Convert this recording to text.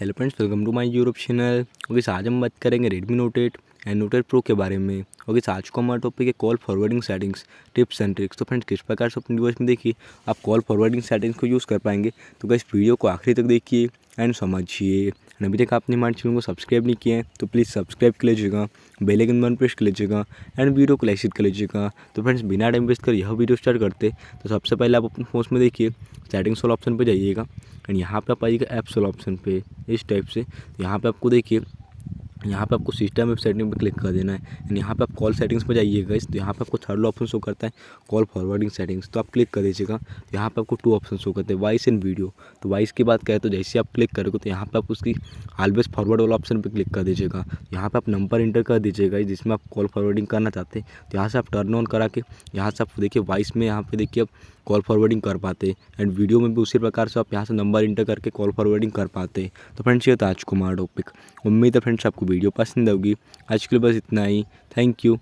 hello friends welcome to my Europe channel okay आज हम बात करेंगे Redmi Note eight and Note eight Pro के बारे में ओके आज को हमारा टॉपिक है call forwarding settings tips and tricks तो फ्रेंड्स किस प्रकार से अपने डिवाइस में देखिए आप कॉल फॉरवर्डिंग सेटिंग्स को यूज़ कर पाएंगे तो क्या वीडियो को आखिरी तक देखिए एंड समझिए एंड अभी तक आपने हमारे चैनल को सब्सक्राइब नहीं किया है तो प्लीज़ सब्सक्राइब कर लीजिएगा बेल आइकन बटन प्रेस कर लीजिएगा एंड वीडियो को लाइक कर लीजिएगा तो फ्रेंड्स बिना टाइम वेस्ट कर यह वीडियो स्टार्ट करते तो सबसे पहले आप अपने फोन में देखिए सेटिंग सोल ऑप्शन पर जाइएगा एंड यहाँ पर आप आइएगा ऐप सोल ऑप्शन पर इस टाइप से तो यहाँ पर आपको देखिए यहाँ पे आपको सिस्टम वेब सेटिंग पर क्लिक कर देना है एंड यहाँ पे आप कॉल सेटिंग्स पर जाइएगा इस तो यहाँ पे आपको थर्ड ऑप्शन शो करता है कॉल फॉरवर्डिंग सेटिंग्स तो आप क्लिक कर दीजिएगा तो यहाँ पे आपको टू ऑप्शन शो करते हैं वॉइस एंड वीडियो तो वॉइस की बात करें तो जैसे आप क्लिक करोगे तो यहाँ पर आप उसकी ऑलवेज फॉरवर्ड वाला ऑप्शन पर क्लिक कर दीजिएगा यहाँ पर आप नंबर इंटर कर दीजिएगा जिसमें आप कॉल फॉरवर्डिंग करना चाहते हैं तो यहाँ से आप टर्न ऑन करा के यहाँ से आप देखिए वॉइस में यहाँ पर देखिए आप कॉल फॉरवर्डिंग कर पाते एंड वीडियो में भी उसी प्रकार से आप यहाँ से नंबर इंटर करके कॉल फॉरवर्डिंग कर पाते तो फ्रेंड्स ये था आज कुमार टॉपिक उम्मीद है फ्रेंड्स आपको वीडियो पसंद होगी आज के लिए बस इतना ही थैंक यू